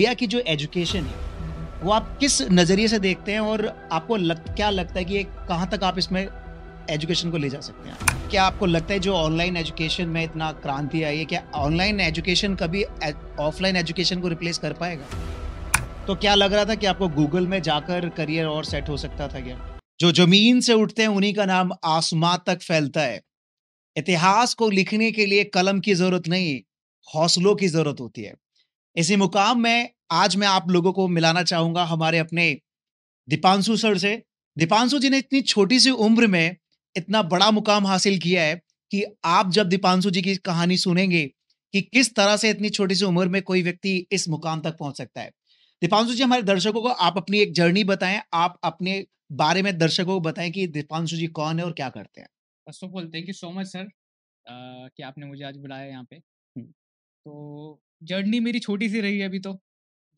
India की जो education है वो आप किस नज़रिए से देखते हैं और आपको लग, क्या लगता है कि कहाँ तक आप इसमें एजुकेशन को ले जा सकते हैं क्या आपको लगता है जो ऑनलाइन एजुकेशन में इतना क्रांति आई है क्या ऑनलाइन एजुकेशन कभी ऑफलाइन एजुकेशन को रिप्लेस कर पाएगा तो क्या लग रहा था कि आपको गूगल में जाकर करियर और सेट हो सकता था क्या जो जमीन से उठते हैं उन्हीं का नाम आसमां तक फैलता है इतिहास को लिखने के लिए कलम की जरूरत नहीं हौसलों की जरूरत होती है इसी मुकाम में आज मैं आप लोगों को मिलाना चाहूंगा हमारे अपने दीपांशु सर से दीपांशु जी ने इतनी छोटी सी उम्र में इतना बड़ा मुकाम हासिल किया है कि आप जब दीपांशु जी की कहानी सुनेंगे कि किस तरह से इतनी छोटी सी उम्र में कोई व्यक्ति इस मुकाम तक पहुंच सकता है दीपांशु जी हमारे दर्शकों को आप अपनी एक जर्नी बताएं आप अपने बारे में दर्शकों को बताएं कि दीपांशु जी कौन है और क्या करते हैं first of all thank you so much sir कि आपने मुझे आज बुलाया यहाँ पे तो जर्नी मेरी छोटी सी रही है अभी तो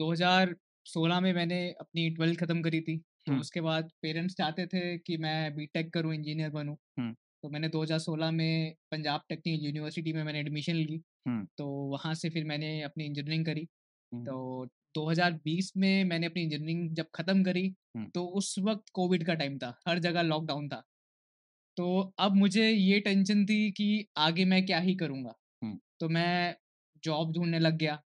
2016 में मैंने अपनी ट्वेल्थ खत्म करी थी तो उसके बाद पेरेंट्स चाहते थे कि मैं बीटेक करूं इंजीनियर बनूं तो मैंने 2016 में पंजाब टेक्निकल यूनिवर्सिटी में मैंने एडमिशन ली तो वहाँ से फिर मैंने अपनी इंजीनियरिंग करी तो 2020 में मैंने अपनी इंजीनियरिंग जब ख़त्म करी तो उस वक्त कोविड का टाइम था हर जगह लॉकडाउन था तो अब मुझे ये टेंशन थी कि आगे मैं क्या ही करूँगा तो मैं जॉब ढूंढने लग गया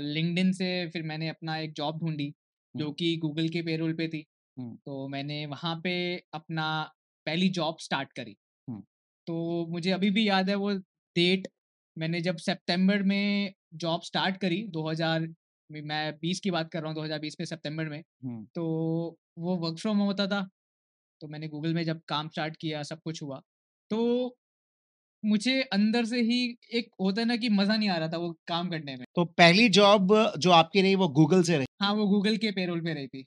लिंकड से फिर मैंने अपना एक जॉब ढूंढी जो कि गूगल के पेरोल पे थी तो मैंने वहाँ पे अपना पहली जॉब स्टार्ट करी तो मुझे अभी भी याद है वो डेट मैंने जब सितंबर में जॉब स्टार्ट करी 2000 मैं 20 की बात कर रहा हूँ 2020 में सितंबर में तो वो वर्क फ्रॉम होम होता था तो मैंने गूगल में जब काम स्टार्ट किया सब कुछ हुआ तो मुझे अंदर से ही एक होता है ना कि मजा नहीं आ रहा था वो काम करने में तो पहली जॉब जो आपकी रही वो गूगल से रही हाँ वो गूगल के पेरोल पे रही थी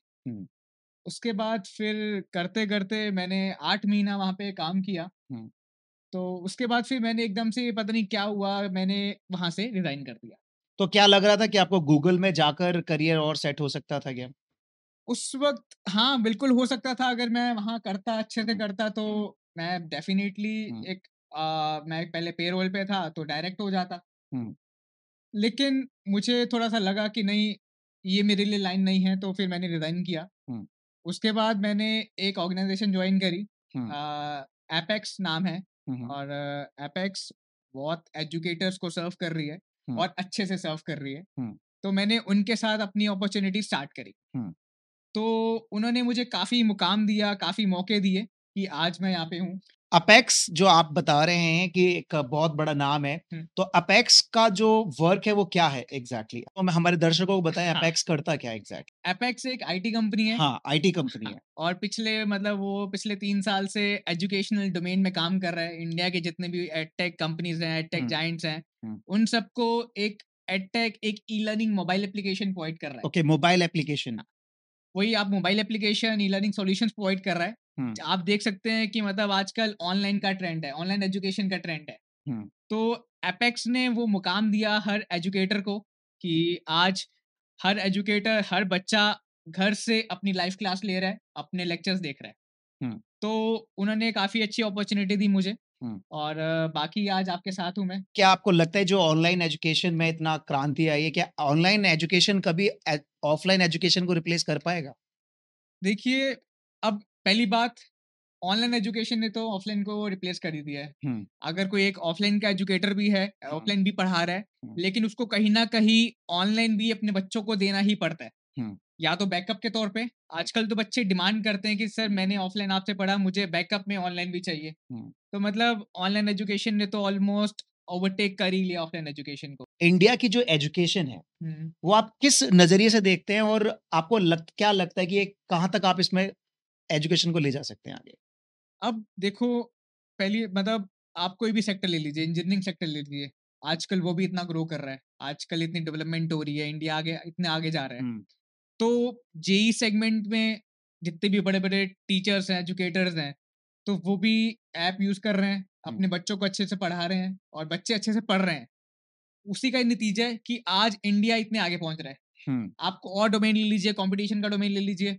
उसके बाद फिर करते करते मैंने आठ महीना वहाँ पे काम किया तो उसके बाद फिर मैंने एकदम से पता नहीं क्या हुआ मैंने वहाँ से रिजाइन कर दिया तो क्या लग रहा था कि आपको गूगल में जाकर करियर और सेट हो सकता था क्या उस वक्त हाँ बिल्कुल हो सकता था अगर मैं वहाँ करता अच्छे से करता तो मैं डेफिनेटली एक मैं पहले पेरोल पे था तो डायरेक्ट हो जाता लेकिन मुझे थोड़ा सा लगा कि नहीं ये मेरे लिए लाइन नहीं है तो फिर मैंने रिजाइन किया उसके बाद मैंने एक ऑर्गेनाइजेशन ज्वाइन करी एपेक्स नाम है और एपेक्स बहुत एजुकेटर्स को सर्व कर रही है और अच्छे से सर्व कर रही है तो मैंने उनके साथ अपनी अपॉर्चुनिटी स्टार्ट करी तो उन्होंने मुझे काफ़ी मुकाम दिया काफ़ी मौके दिए कि आज मैं यहाँ पे हूँ अपेक्स जो आप बता रहे हैं कि एक बहुत बड़ा नाम है तो अपेक्स का जो वर्क है वो क्या है एग्जैक्टली exactly? तो हमारे दर्शकों को बताएं हाँ, अपेक्स करता क्या एग्जैक्ट exactly? अपेक्स एक आईटी कंपनी है हाँ आईटी कंपनी हाँ, है और पिछले मतलब वो पिछले तीन साल से एजुकेशनल डोमेन में काम कर रहा है इंडिया के जितने भी एडटेक कंपनीज हैं एडटेक जाइंट्स हैं उन सबको एक एडटेक एक e learning mobile application provide कर रहा है ओके मोबाइल एप्लीकेशन वही आप mobile application e learning solution provide कर रहा है आप देख सकते हैं कि मतलब आजकल ऑनलाइन का ट्रेंड है ऑनलाइन एजुकेशन का ट्रेंड है तो एपेक्स ने वो मुकाम दिया हर एजुकेटर को कि आज हर एजुकेटर हर बच्चा घर से अपनी लाइव क्लास ले रहा है अपने लेक्चर्स देख रहा है तो उन्होंने काफी अच्छी अपॉर्चुनिटी दी मुझे और बाकी आज आपके साथ हूँ मैं क्या आपको लगता है जो ऑनलाइन एजुकेशन में इतना क्रांति आई है क्या ऑनलाइन एजुकेशन कभी ऑफलाइन एजुकेशन को रिप्लेस कर पाएगा देखिए अब पहली बात ऑनलाइन एजुकेशन ने तो ऑफलाइन को रिप्लेस कर दिया है अगर कोई एक ऑफलाइन का एजुकेटर भी है हाँ। ऑफलाइन भी पढ़ा रहा है लेकिन उसको कहीं ना कहीं ऑनलाइन भी अपने बच्चों को देना ही पड़ता है या तो बैकअप के तौर पे आजकल तो बच्चे डिमांड करते हैं कि सर मैंने ऑफलाइन आपसे पढ़ा मुझे बैकअप में ऑनलाइन भी चाहिए तो मतलब ऑनलाइन एजुकेशन ने तो ऑलमोस्ट ओवरटेक कर ही लिया ऑफलाइन एजुकेशन को इंडिया की जो एजुकेशन है वो आप किस नजरिए से देखते हैं और आपको लग, क्या लगता है कि कहाँ तक आप इसमें एजुकेशन को ले जा सकते हैं आगे अब देखो पहली मतलब आप कोई भी सेक्टर ले लीजिए इंजीनियरिंग सेक्टर ले लीजिए आजकल वो भी इतना ग्रो कर रहा है आजकल इतनी डेवलपमेंट हो रही है इंडिया आगे इतने आगे जा रहे है तो जेई सेगमेंट में जितने भी बड़े बड़े टीचर्स हैं एजुकेटर्स हैं तो वो भी ऐप यूज कर रहे हैं अपने बच्चों को अच्छे से पढ़ा रहे हैं और बच्चे अच्छे से पढ़ रहे हैं उसी का नतीजा है कि आज इंडिया इतने आगे पहुंच रहा है आपको और डोमेन ले लीजिए कंपटीशन का डोमेन ले लीजिए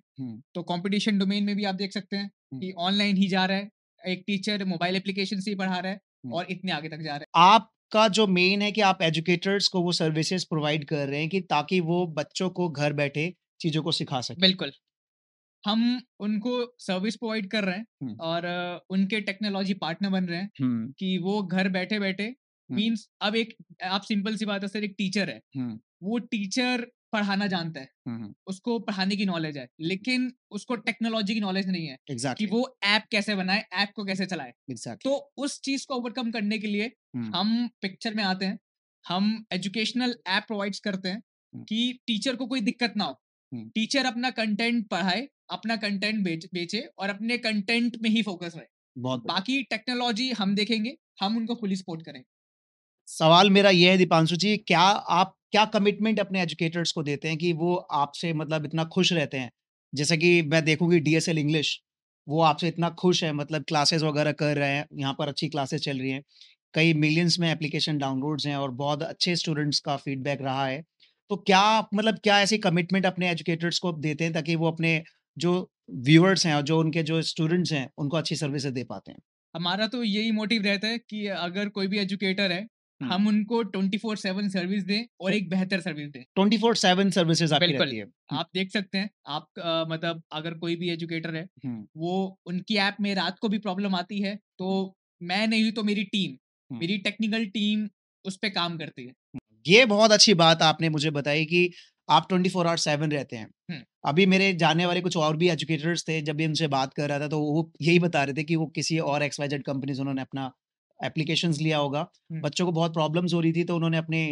तो कंपटीशन डोमेन में भी आप देख सकते हैं कि ऑनलाइन ही जा रहा है एक टीचर मोबाइल एप्लीकेशन से ही पढ़ा रहा है और इतने आगे तक जा रहे हैं आप का जो मेन है कि आप एजुकेटर्स को वो सर्विसेज प्रोवाइड कर रहे हैं कि ताकि वो बच्चों को घर बैठे चीजों को सिखा सके बिल्कुल हम उनको सर्विस प्रोवाइड कर रहे हैं और उनके टेक्नोलॉजी पार्टनर बन रहे हैं कि वो घर बैठे बैठे मींस अब एक आप सिंपल सी बात है सर एक टीचर है वो टीचर पढ़ाना जानता है उसको पढ़ाने की नॉलेज है लेकिन उसको टेक्नोलॉजी की नॉलेज नहीं है exactly. कि वो ऐप कैसे बनाए ऐप को कैसे चलाए तो exactly. तो उस चीज को ओवरकम करने के लिए हम पिक्चर में आते हैं हम एजुकेशनल ऐप प्रोवाइड करते हैं कि टीचर को कोई दिक्कत ना हो टीचर अपना कंटेंट पढ़ाए अपना कंटेंट बेच, बेचे और अपने कंटेंट में ही फोकस रहे बहुत बाकी टेक्नोलॉजी हम देखेंगे हम उनको फुली सपोर्ट करेंगे सवाल मेरा यह है दीपांशु जी क्या आप क्या कमिटमेंट अपने एजुकेटर्स को देते हैं कि वो आपसे मतलब इतना खुश रहते हैं जैसे कि मैं देखूंगी डीएसएल इंग्लिश वो आपसे इतना खुश है मतलब क्लासेस वगैरह कर रहे हैं यहाँ पर अच्छी क्लासेस चल रही हैं कई मिलियंस में एप्लीकेशन डाउनलोड्स हैं और बहुत अच्छे स्टूडेंट्स का फीडबैक रहा है तो क्या मतलब क्या ऐसी कमिटमेंट अपने एजुकेटर्स को देते हैं ताकि वो अपने जो व्यूअर्स हैं और जो उनके जो स्टूडेंट्स हैं उनको अच्छी सर्विसेज दे पाते हैं हमारा तो यही मोटिव रहता है कि अगर कोई भी एजुकेटर है हम हम्म। उनको ट्वेंटी फोर सेवन सर्विस दें और एक बेहतर सर्विस दें ट्वेंटी फोर सेवन सर्विसेज आपकी हम्म। आप देख सकते हैं आप आ, मतलब अगर कोई भी एजुकेटर है हम्म। वो उनकी ऐप में रात को भी प्रॉब्लम आती है तो मैं नहीं हूँ तो मेरी टीम मेरी टेक्निकल टीम उस पर काम करती है ये बहुत अच्छी बात आपने मुझे बताई कि आप ट्वेंटी फोर आवर सेवन रहते हैं अभी मेरे जाने वाले कुछ और भी एजुकेटर्स थे जब भी उनसे बात कर रहा था तो वो यही बता रहे थे कि वो किसी और एक्स वाई जेड कंपनीज उन्होंने अपना एप्लीकेशन लिया होगा बच्चों को बहुत प्रॉब्लम हो रही थी तो उन्होंने अपने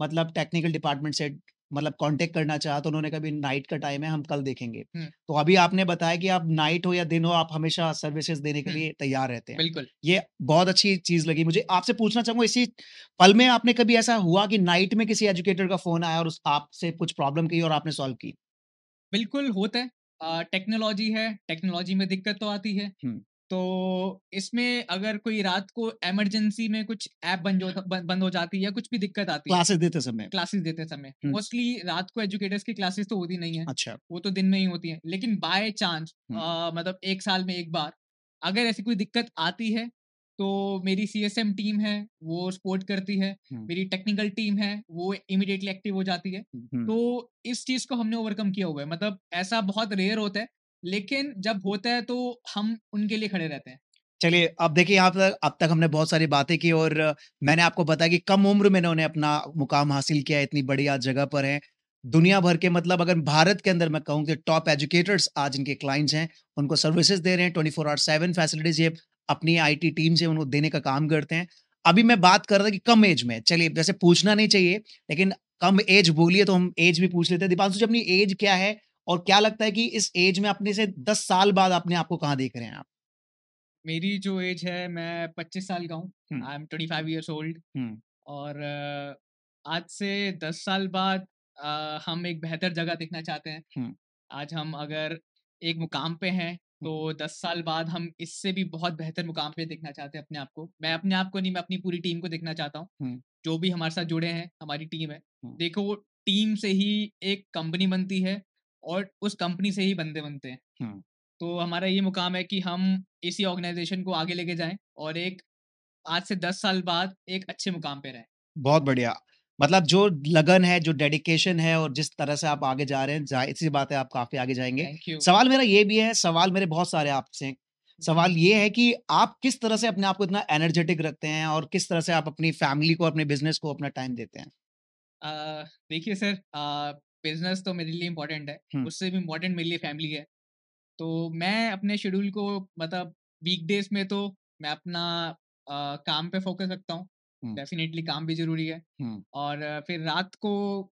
मतलब टेक्निकल डिपार्टमेंट से मतलब कांटेक्ट करना चाहा तो उन्होंने कभी नाइट का टाइम है हम कल देखेंगे तो अभी आपने बताया कि आप नाइट हो या दिन हो आप हमेशा सर्विसेज देने के लिए तैयार रहते हैं बिल्कुल ये बहुत अच्छी चीज लगी मुझे आपसे पूछना चाहूंगा इसी पल में आपने कभी ऐसा हुआ कि नाइट में किसी एजुकेटर का फोन आया और आपसे कुछ प्रॉब्लम की और आपने सॉल्व की बिल्कुल होता है टेक्नोलॉजी है टेक्नोलॉजी में दिक्कत तो आती है तो इसमें अगर कोई रात को इमरजेंसी में कुछ ऐप बंद हो जाती है या कुछ भी दिक्कत आती है क्लासेस देते समय क्लासेस देते समय मोस्टली रात को एजुकेटर्स की क्लासेस तो होती नहीं है अच्छा वो तो दिन में ही होती है लेकिन बाय चांस मतलब एक साल में एक बार अगर ऐसी कोई दिक्कत आती है तो मेरी सी एस एम टीम है वो सपोर्ट करती है मेरी टेक्निकल टीम है वो इमिडिएटली एक्टिव हो जाती है तो इस चीज को हमने ओवरकम किया हुआ है मतलब ऐसा बहुत रेयर होता है लेकिन जब होता है तो हम उनके लिए खड़े रहते हैं चलिए अब देखिए यहाँ पर अब तक हमने बहुत सारी बातें की और मैंने आपको बताया कि कम उम्र में उन्होंने अपना मुकाम हासिल किया इतनी बढ़िया जगह पर है दुनिया भर के मतलब अगर भारत के अंदर मैं कहूँ कि टॉप एजुकेटर्स आज इनके क्लाइंट्स हैं उनको सर्विसेज दे रहे हैं twenty four hour seven facilities ये अपनी टी टीम से उनको देने का काम करते हैं अभी मैं बात कर रहा था कि कम एज में चलिए वैसे पूछना नहीं चाहिए लेकिन कम एज बोलिए तो हम एज भी पूछ लेते हैं दीपांशु जी अपनी एज क्या है और क्या लगता है कि इस एज में अपने से दस साल बाद अपने आप को कहाँ देख रहे हैं आप मेरी जो एज है मैं पच्चीस साल का हूँ I am twenty five years old और आज से दस साल बाद हम एक बेहतर जगह देखना चाहते हैं आज हम अगर एक मुकाम पे हैं तो दस साल बाद हम इससे भी बहुत बेहतर मुकाम पे देखना चाहते हैं अपने आप को मैं अपने आप को नहीं मैं अपनी पूरी टीम को देखना चाहता हूँ जो भी हमारे साथ जुड़े हैं हमारी टीम है देखो टीम से ही एक कंपनी बनती है और उस कंपनी से ही बंदे बनते हैं तो हमारा ये मुकाम है कि हम इसी ऑर्गेनाइजेशन को आगे लेके जाएं और एक आज से दस साल बाद एक अच्छे मुकाम पे रहें बहुत बढ़िया मतलब जो लगन है जो डेडिकेशन है और जिस तरह से आप आगे जा रहे हैं जाहिर सी बात है आप काफी आगे जाएंगे सवाल मेरा ये भी है सवाल मेरे बहुत सारे आपसे सवाल ये है कि आप किस तरह से अपने आप को इतना एनर्जेटिक रखते हैं और किस तरह से आप अपनी फैमिली को अपने बिजनेस को अपना टाइम देते हैं देखिए सर बिजनेस तो मेरे लिए इम्पोर्टेंट है उससे भी इम्पोर्टेंट मेरे लिए फैमिली है तो मैं अपने शेड्यूल को मतलब वीक डेज में तो मैं अपना आ, काम पे फोकस रखता हूँ डेफिनेटली काम भी जरूरी है और फिर रात को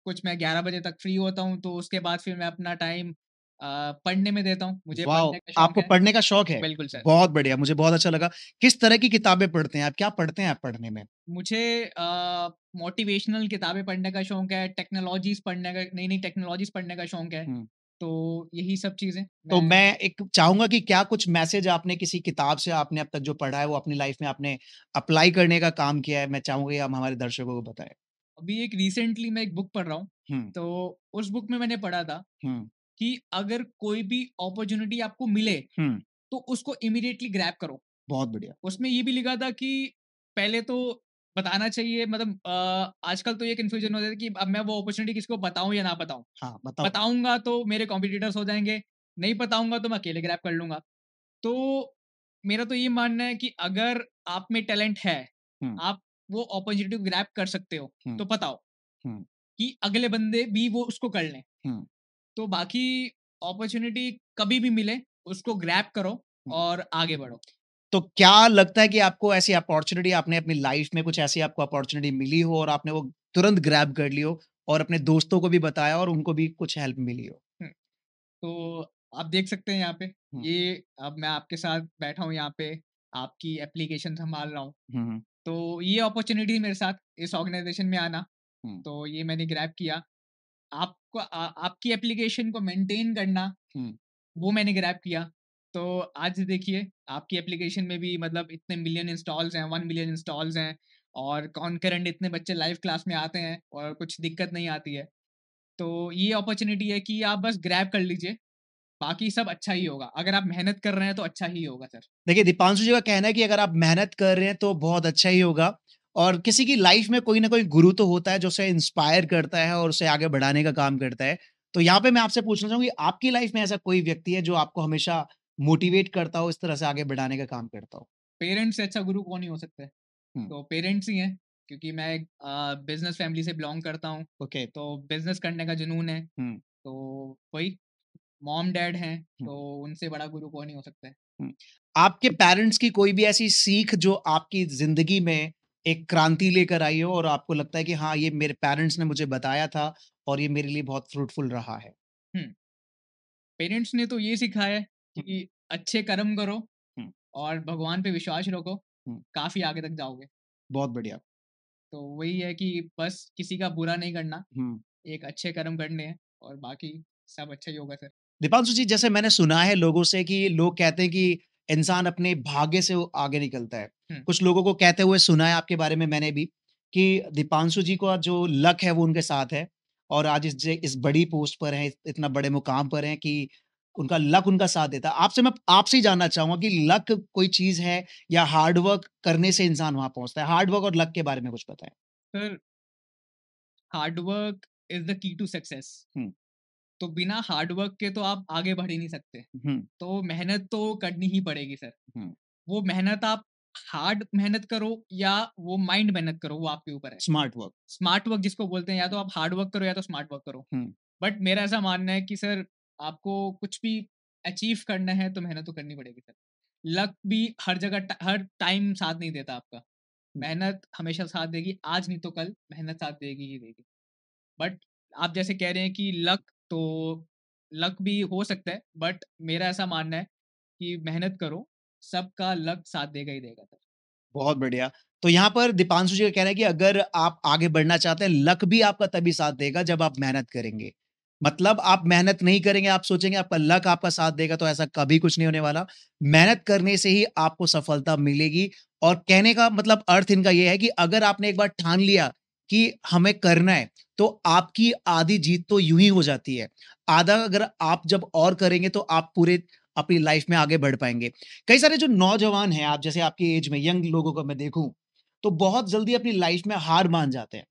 कुछ मैं ग्यारह बजे तक फ्री होता हूँ तो उसके बाद फिर मैं अपना टाइम पढ़ने में देता हूँ मुझे पढ़ने का आपको है। पढ़ने का शौक है बिल्कुल सर बहुत बढ़िया मुझे बहुत अच्छा लगा किस तरह की किताबें पढ़ते हैं आप क्या पढ़ते हैं आप पढ़ने में मुझे मोटिवेशनल किताबें पढ़ने का शौक है टेक्नोलॉजीज पढ़ने का नई नई टेक्नोलॉजीज पढ़ने का शौक है तो यही सब चीजें तो मैं एक चाहूंगा कि क्या कुछ मैसेज आपने किसी किताब से आपने अब तक जो पढ़ा है वो अपनी लाइफ में आपने अप्लाई करने का काम किया है मैं चाहूंगा आप हमारे दर्शकों को बताएं अभी एक रिसेंटली मैं एक बुक पढ़ रहा हूँ तो उस बुक में मैंने पढ़ा था कि अगर कोई भी अपॉर्चुनिटी आपको मिले तो उसको इमिडिएटली ग्रैप करो बहुत बढ़िया उसमें ये भी लिखा था कि पहले तो बताना चाहिए मतलब आजकल तो ये कंफ्यूजन हो जाता है कि अब मैं वो अपॉर्चुनिटी किसको बताऊं या ना बताऊं हाँ, बताऊंगा तो मेरे कॉम्पिटिटर्स हो जाएंगे नहीं बताऊंगा तो मैं अकेले ग्रैप कर लूंगा तो मेरा तो ये मानना है कि अगर आप में टैलेंट है आप वो अपॉर्चुनिटी को ग्रैप कर सकते हो तो बताओ कि अगले बंदे भी वो उसको कर लें तो बाकी अपॉर्चुनिटी कभी भी मिले उसको ग्रैप करो और आगे बढ़ो तो क्या लगता है कि आपको ऐसी अपॉर्चुनिटी आपने अपनी लाइफ में कुछ ऐसी आपको अपॉर्चुनिटी मिली हो और आपने वो तुरंत ग्रैप कर लियो और अपने दोस्तों को भी बताया और उनको भी कुछ हेल्प मिली हो तो आप देख सकते हैं यहाँ पे ये अब मैं आपके साथ बैठा हूँ यहाँ पे आपकी एप्लीकेशन संभाल रहा हूँ तो ये अपॉर्चुनिटी मेरे साथ इस ऑर्गेनाइजेशन में आना तो ये मैंने ग्रैप किया आपको आ, आपकी एप्लीकेशन को मेंटेन करना वो मैंने ग्रैप किया तो आज देखिए आपकी एप्लीकेशन में भी मतलब इतने मिलियन इंस्टॉल्स हैं वन मिलियन इंस्टॉल्स हैं और कॉन्करेंट इतने बच्चे लाइव क्लास में आते हैं और कुछ दिक्कत नहीं आती है तो ये अपॉर्चुनिटी है कि आप बस ग्रैप कर लीजिए बाकी सब अच्छा ही होगा अगर आप मेहनत कर रहे हैं तो अच्छा ही होगा सर देखिए दीपांशु जी का कहना है कि अगर आप मेहनत कर रहे हैं तो बहुत अच्छा ही होगा और किसी की लाइफ में कोई ना कोई गुरु तो होता है जो उसे इंस्पायर करता है और उसे आगे बढ़ाने का काम करता है तो यहाँ पे मैं आपसे पूछना चाहूंगी आपकी लाइफ में ऐसा कोई व्यक्ति है जो आपको हमेशा मोटिवेट करता हो इस तरह से आगे बढ़ाने का काम करता हो पेरेंट्स से अच्छा गुरु कौन ही हो सकता है तो पेरेंट्स ही हैं क्योंकि मैं एक बिजनेस फैमिली से बिलोंग करता हूँ ओके okay. तो बिजनेस करने का जुनून है तो वही मॉम डैड हैं तो उनसे बड़ा गुरु कौन ही हो सकता है आपके पेरेंट्स की कोई भी ऐसी सीख जो आपकी जिंदगी में एक क्रांति लेकर आई हो और आपको लगता है कि हाँ ये मेरे पेरेंट्स ने मुझे बताया था और ये मेरे लिए बहुत फ्रूटफुल रहा है पेरेंट्स ने तो ये सिखाया कि अच्छे कर्म करो और भगवान पे विश्वास रखो काफी आगे तक जाओगे बहुत बढ़िया तो वही है कि बस किसी का बुरा नहीं करना एक अच्छे कर्म करने हैं और बाकी सब अच्छा ही होगा सर दीपांशु जी जैसे मैंने सुना है लोगों से कि लोग कहते हैं कि इंसान अपने भाग्य से आगे निकलता है कुछ लोगों को कहते हुए सुना है आपके बारे में मैंने भी कि दीपांशु जी का जो लक है वो उनके साथ है और आज इस इस बड़ी पोस्ट पर हैं इतना बड़े मुकाम पर हैं कि उनका लक उनका साथ देता है आपसे मैं आपसे ही जानना चाहूंगा कि लक कोई चीज है या हार्डवर्क करने से इंसान वहां पहुंचता है हार्डवर्क और लक के बारे में कुछ बताएं sir hard work is the key to success तो बिना हार्डवर्क के तो आप आगे बढ़ ही नहीं सकते तो मेहनत तो करनी ही पड़ेगी सर वो मेहनत आप हार्ड मेहनत करो या वो माइंड मेहनत करो वो आपके ऊपर है स्मार्ट वर्क स्मार्ट वर्क जिसको बोलते हैं या तो आप हार्ड वर्क करो या तो स्मार्ट वर्क करो बट मेरा ऐसा मानना है कि सर आपको कुछ भी अचीव करना है तो मेहनत तो करनी पड़ेगी सर लक भी हर जगह हर टाइम साथ नहीं देता आपका मेहनत हमेशा साथ देगी आज नहीं तो कल मेहनत साथ देगी ही देगी बट आप जैसे कह रहे हैं कि लक तो लक भी हो सकता है बट मेरा ऐसा मानना है कि मेहनत करो सबका लक साथ देगा ही देगा सर बहुत बढ़िया तो यहाँ पर दीपांशु जी का कहना है कि अगर आप आगे बढ़ना चाहते हैं लक भी आपका तभी साथ देगा जब आप मेहनत करेंगे मतलब आप मेहनत नहीं करेंगे आप सोचेंगे आपका लक आपका साथ देगा तो ऐसा कभी कुछ नहीं होने वाला मेहनत करने से ही आपको सफलता मिलेगी और कहने का मतलब अर्थ इनका यह है कि अगर आपने एक बार ठान लिया कि हमें करना है तो आपकी आधी जीत तो यूं ही हो जाती है आधा अगर आप जब और करेंगे तो आप पूरे अपनी लाइफ में आगे बढ़ पाएंगे कई सारे जो नौजवान हैं आप जैसे आपकी एज में यंग लोगों को मैं देखूं तो बहुत जल्दी अपनी लाइफ में हार मान जाते हैं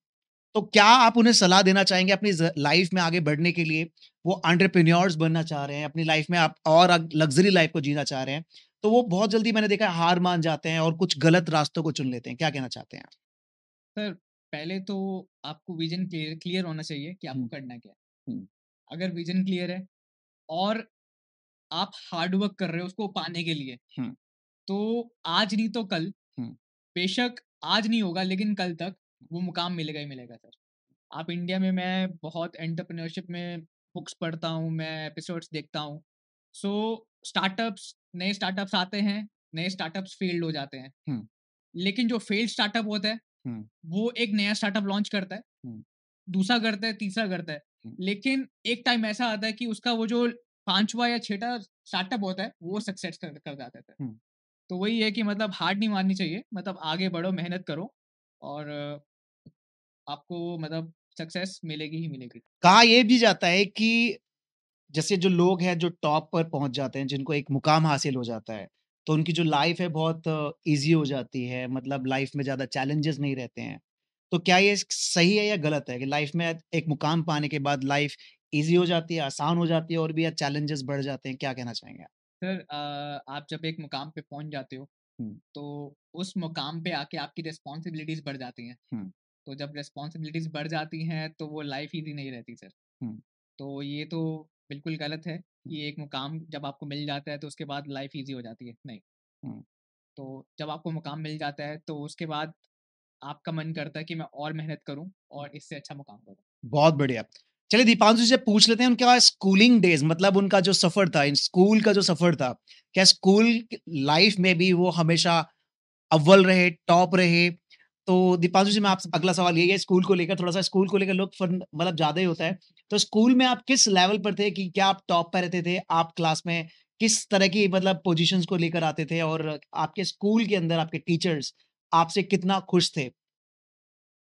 तो क्या आप उन्हें सलाह देना चाहेंगे अपनी लाइफ में आगे बढ़ने के लिए वो एंटरप्रेन्योर्स बनना चाह रहे हैं अपनी लाइफ में आप और लग्जरी लाइफ को जीना चाह रहे हैं तो वो बहुत जल्दी मैंने देखा हार मान जाते हैं और कुछ गलत रास्तों को चुन लेते हैं क्या कहना चाहते हैं सर पहले तो आपको विजन क्लियर क्लियर होना चाहिए कि आपको करना क्या है अगर विजन क्लियर है और आप हार्डवर्क कर रहे हो उसको पाने के लिए तो आज नहीं तो कल बेशक आज नहीं होगा लेकिन कल तक वो मुकाम मिलेगा ही मिलेगा सर आप इंडिया में मैं बहुत एंटरप्रेन्योरशिप में बुक्स पढ़ता हूँ मैं एपिसोड्स देखता हूँ सो स्टार्टअप्स नए स्टार्टअप्स आते हैं नए स्टार्टअप्स फेल्ड हो जाते हैं लेकिन जो फेल्ड स्टार्टअप होता है वो एक नया स्टार्टअप लॉन्च करता है दूसरा करता है तीसरा करता है लेकिन एक टाइम ऐसा आता है कि उसका वो जो पांचवा या छठा स्टार्टअप होता है वो सक्सेस कर, कर जाता है तो वही है कि मतलब हार्ड नहीं माननी चाहिए मतलब आगे बढ़ो मेहनत करो और आपको मतलब सक्सेस मिलेगी ही मिलेगी कहा यह भी जाता है कि जैसे जो लोग हैं जो टॉप पर पहुंच जाते हैं जिनको एक मुकाम हासिल हो जाता है तो उनकी जो लाइफ है बहुत ईजी हो जाती है मतलब लाइफ में ज़्यादा चैलेंजेस नहीं रहते हैं तो क्या ये सही है या गलत है कि लाइफ में एक मुकाम पाने के बाद लाइफ ईजी हो जाती है आसान हो जाती है और भी चैलेंजेस बढ़ जाते हैं क्या कहना चाहेंगे आप सर आप जब एक मुकाम पे पहुंच जाते हो तो उस मुकाम पे आके आपकी रिस्पॉन्सिबिलिटीज बढ़ जाती हैं तो जब रिस्पॉन्सिबिलिटीज बढ़ जाती हैं तो वो लाइफ ईजी नहीं रहती सर तो ये तो बिल्कुल गलत है कि एक मुकाम जब आपको मिल जाता है तो उसके बाद लाइफ ईजी हो जाती है नहीं तो जब आपको मुकाम मिल जाता है तो उसके बाद आपका मन करता है कि मैं और मेहनत करूं और इससे अच्छा मुकाम करूं बहुत बढ़िया चलिए दीपांशु से पूछ लेते हैं उनके पास स्कूलिंग डेज मतलब उनका जो सफर था स्कूल का जो सफर था क्या स्कूल लाइफ में भी वो हमेशा अव्वल रहे टॉप रहे तो दीपांशु जी मैं आपसे अगला सवाल यही है स्कूल को लेकर थोड़ा सा स्कूल को लेकर लोग मतलब ज्यादा ही होता है तो स्कूल में आप किस लेवल पर थे कि क्या आप टॉप पर रहते थे आप क्लास में किस तरह की मतलब पोजीशंस को लेकर आते थे और आपके स्कूल के अंदर आपके टीचर्स आपसे कितना खुश थे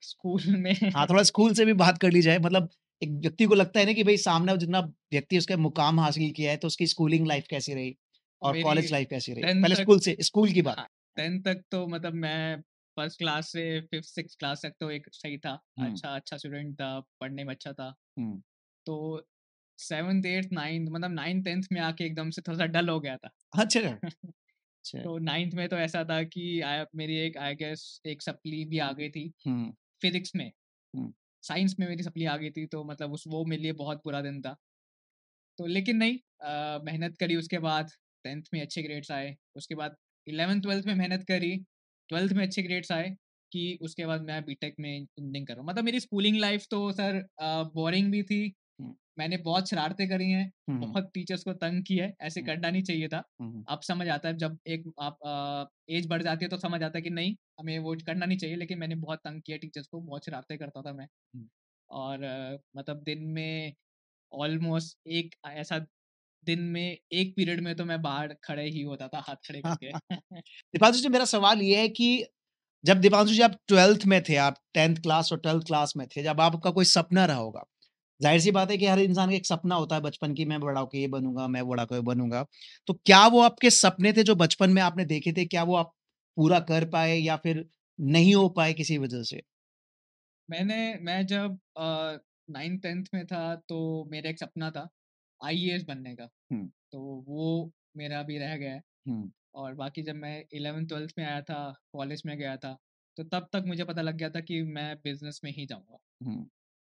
स्कूल में हाँ थोड़ा स्कूल से भी बात कर ली जाए मतलब एक व्यक्ति को लगता है ना कि भाई सामने जितना व्यक्ति उसके मुकाम हासिल किया है तो उसकी स्कूलिंग लाइफ कैसी रही और कॉलेज लाइफ कैसी रही पहले स्कूल से स्कूल की बात हाँ, टेंथ तक तो मतलब मैं फर्स्ट क्लास से फिफ्थ सिक्स क्लास तक तो एक सही था अच्छा अच्छा स्टूडेंट था पढ़ने में अच्छा था तो सेवन्थ एट्थ नाइन्थ मतलब नाइन्थ टेंथ में आके एकदम से थोड़ा सा डल हो गया था अच्छा, अच्छा। तो नाइन्थ में तो ऐसा था कि आई मेरी एक आई गेस एक सप्ली भी आ गई थी फिजिक्स में साइंस में मेरी सप्ली आ गई थी तो मतलब उस वो मेरे लिए बहुत बुरा दिन था तो लेकिन नहीं मेहनत करी उसके बाद टेंथ में अच्छे ग्रेड्स आए उसके बाद इलेवेंथ ट्वेल्थ में मेहनत करी ट्वेल्थ में अच्छे ग्रेड्स आए कि उसके बाद मैं बीटेक में इंजीनियरिंग कर रहा हूँ मतलब मेरी स्कूलिंग लाइफ तो सर बोरिंग भी थी मैंने बहुत शरारतें करी हैं बहुत टीचर्स को तंग किया है ऐसे करना नहीं चाहिए था अब समझ आता है जब एक आप एज बढ़ जाती है तो समझ आता है कि नहीं हमें वो करना नहीं चाहिए लेकिन मैंने बहुत तंग किया टीचर्स को बहुत शरारतें करता था मैं और मतलब दिन में ऑलमोस्ट एक ऐसा दिन में एक पीरियड में तो मैं बाहर खड़े ही होता था हाथ खड़े हाँ, करके हाँ, हाँ। दीपांशु जी मेरा सवाल ये है कि जब दीपांशु जी आप ट्वेल्थ में थे आप टेंथ क्लास और ट्वेल्थ क्लास में थे जब आपका कोई सपना रहा होगा जाहिर सी बात है कि हर इंसान का एक सपना होता है बचपन की मैं बड़ा होकर ये बनूंगा मैं बड़ा होकर बनूंगा तो क्या वो आपके सपने थे जो बचपन में आपने देखे थे क्या वो आप पूरा कर पाए या फिर नहीं हो पाए किसी वजह से मैंने मैं जब नाइन्थ टेंथ में था तो मेरा एक सपना था आई बनने का तो वो मेरा भी रह गया है और बाकी जब मैं इलेवन ट्वेल्थ में आया था कॉलेज में गया था तो तब तक मुझे पता लग गया था कि मैं बिजनेस में ही जाऊंगा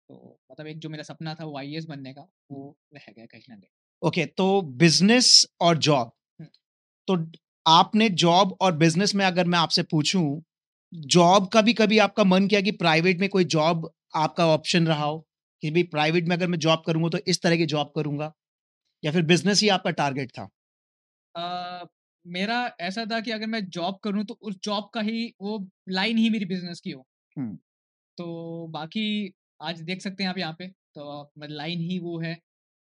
तो मतलब एक जो मेरा सपना था वो आई बनने का वो रह गया कहीं ना कहीं ओके तो बिजनेस और जॉब तो आपने जॉब और बिजनेस में अगर मैं आपसे पूछूं जॉब का भी कभी आपका मन किया कि प्राइवेट में कोई जॉब आपका ऑप्शन रहा हो कि भाई प्राइवेट में अगर मैं जॉब करूंगा तो इस तरह की जॉब करूंगा या फिर बिजनेस ही आपका टारगेट था uh, मेरा ऐसा था कि अगर मैं जॉब करूं तो उस जॉब का ही वो लाइन ही मेरी बिजनेस की हो hmm. तो बाकी आज देख सकते हैं आप यहाँ पे तो लाइन ही वो है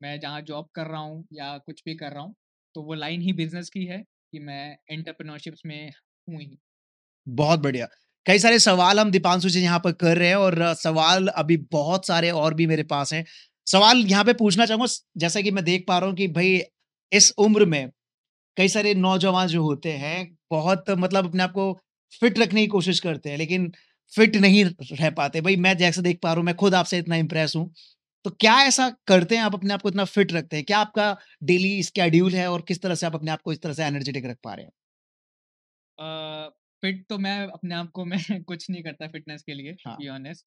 मैं जहाँ जॉब कर रहा हूँ या कुछ भी कर रहा हूँ तो वो लाइन ही बिजनेस की है कि मैं एंटरप्रेन्योरशिप्स में हूँ ही बहुत बढ़िया कई सारे सवाल हम दीपांशु जी यहाँ पर कर रहे हैं और सवाल अभी बहुत सारे और भी मेरे पास हैं सवाल यहाँ पे पूछना चाहूंगा जैसा कि मैं देख पा रहा हूँ कि भाई इस उम्र में कई सारे नौजवान जो होते हैं बहुत मतलब अपने आप को फिट रखने की कोशिश करते हैं लेकिन फिट नहीं रह पाते भाई मैं जैसे देख पा रहा हूँ मैं खुद आपसे इतना इम्प्रेस हूँ तो क्या ऐसा करते हैं आप अपने आप को इतना फिट रखते हैं क्या आपका डेली स्केड्यूल है और किस तरह से आप अपने आप को इस तरह से एनर्जेटिक रख पा रहे हैं फिट uh, तो मैं अपने आप को मैं कुछ नहीं करता फिटनेस के लिए हाँ. ऑनेस्ट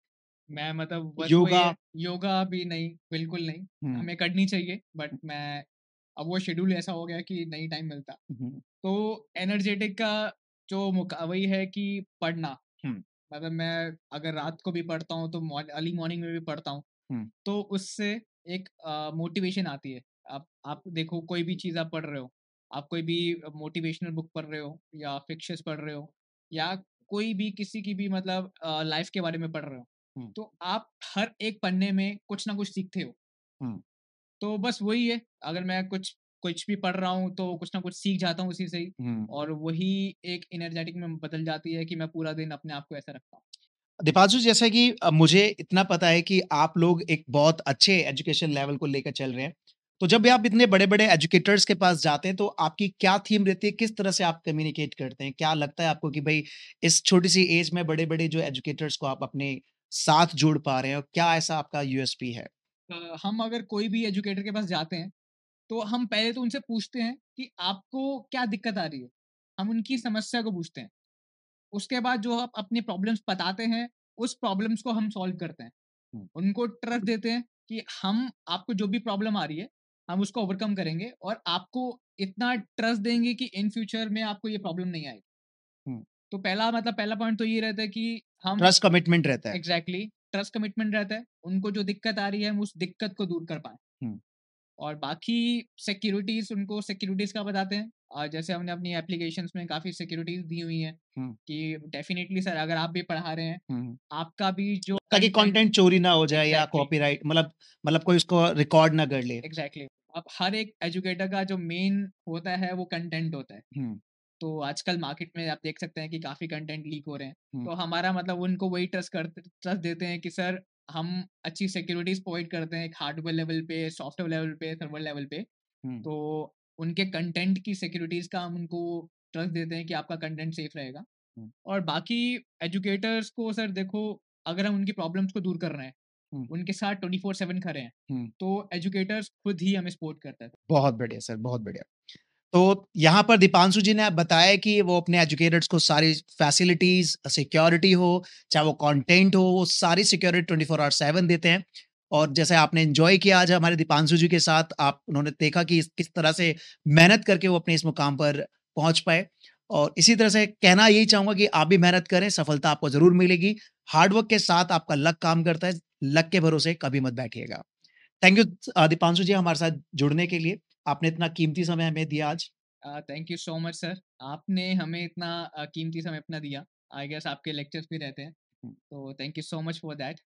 मैं मतलब योगा योगा भी नहीं बिल्कुल नहीं हमें करनी चाहिए बट मैं अब वो शेड्यूल ऐसा हो गया कि नहीं टाइम मिलता तो एनर्जेटिक का जो वही है कि पढ़ना मतलब मैं अगर रात को भी पढ़ता हूँ तो अर्ली मॉर्निंग में भी पढ़ता हूँ तो उससे एक मोटिवेशन आती है आप आप देखो कोई भी चीज़ आप पढ़ रहे हो आप कोई भी मोटिवेशनल बुक पढ़ रहे हो या फिक्शर्स पढ़ रहे हो या कोई भी किसी की भी मतलब लाइफ के बारे में पढ़ रहे हो तो आप हर एक पन्ने में कुछ ना कुछ सीखते हो तो बस वही है अगर मैं कुछ कुछ भी पढ़ रहा हूँ तो कुछ ना कुछ सीख जाता हूँ उसी से ही और वही एक एनर्जेटिक में बदल जाती है कि मैं पूरा दिन अपने आप को ऐसा रखता हूँ दीपाजु जैसे कि मुझे इतना पता है कि आप लोग एक बहुत अच्छे एजुकेशन लेवल को लेकर चल रहे हैं तो जब भी आप इतने बड़े बड़े एजुकेटर्स के पास जाते हैं तो आपकी क्या थीम रहती है किस तरह से आप कम्युनिकेट करते हैं क्या लगता है आपको कि भाई इस छोटी सी एज में बड़े बड़े जो एजुकेटर्स को आप अपने साथ जोड़ पा रहे हैं और क्या ऐसा आपका यूएसपी है uh, हम अगर कोई भी एजुकेटर के पास जाते हैं तो हम पहले तो उनसे पूछते हैं कि आपको क्या दिक्कत आ रही है हम उनकी समस्या को पूछते हैं उसके बाद जो आप अपने प्रॉब्लम्स बताते हैं उस प्रॉब्लम्स को हम सॉल्व करते हैं उनको ट्रस्ट देते हैं कि हम आपको जो भी प्रॉब्लम आ रही है हम उसको ओवरकम करेंगे और आपको इतना ट्रस्ट देंगे कि इन फ्यूचर में आपको ये प्रॉब्लम नहीं आएगी तो पहला मतलब पहला पॉइंट तो ये रहता है कि हम ट्रस्ट कमिटमेंट रहता है एग्जैक्टली ट्रस्ट कमिटमेंट रहता है उनको जो दिक्कत आ रही है हम उस दिक्कत को दूर कर पाए और बाकी सिक्योरिटीज उनको सिक्योरिटीज का बताते हैं और जैसे हमने अपनी एप्लीकेशन में काफी सिक्योरिटीज दी हुई है कि डेफिनेटली सर अगर आप भी पढ़ा रहे हैं आपका भी जो ताकि कंटेंट चोरी ना हो जाए exactly. या कॉपीराइट मतलब मतलब कोई उसको रिकॉर्ड ना कर ले एग्जैक्टली exactly. अब हर एक एजुकेटर का जो मेन होता है वो कंटेंट होता है तो आजकल मार्केट में आप देख सकते हैं कि काफी कंटेंट लीक हो रहे हैं तो हमारा मतलब उनको वही ट्रस्ट करते ट्रस्ट देते हैं कि सर हम अच्छी सिक्योरिटीज प्रोवाइड करते हैं हार्डवेयर लेवल पे सॉफ्टवेयर लेवल पे सर्वर लेवल पे तो उनके कंटेंट की सिक्योरिटीज का हम उनको ट्रस्ट देते हैं कि आपका कंटेंट सेफ रहेगा और बाकी एजुकेटर्स को सर देखो अगर हम उनकी प्रॉब्लम्स को दूर कर रहे हैं उनके साथ ट्वेंटी फोर सेवन खड़े हैं तो एजुकेटर्स खुद ही हमें सपोर्ट करते हैं बहुत बढ़िया सर बहुत बढ़िया तो यहाँ पर दीपांशु जी ने बताया कि वो अपने एजुकेटर्स को सारी फैसिलिटीज सिक्योरिटी हो चाहे वो कंटेंट हो वो सारी security twenty four hour seven देते हैं और जैसे आपने एंजॉय किया आज हमारे दीपांशु जी के साथ आप उन्होंने देखा कि किस तरह से मेहनत करके वो अपने इस मुकाम पर पहुंच पाए और इसी तरह से कहना यही चाहूंगा कि आप भी मेहनत करें सफलता आपको जरूर मिलेगी हार्डवर्क के साथ आपका लक काम करता है लक के भरोसे कभी मत बैठिएगा थैंक यू दीपांशु जी हमारे साथ जुड़ने के लिए आपने इतना कीमती समय हमें दिया आज thank you so much sir आपने हमें इतना कीमती समय अपना दिया आई गेस आपके लेक्चर्स भी रहते हैं हम्म। तो thank you so much for that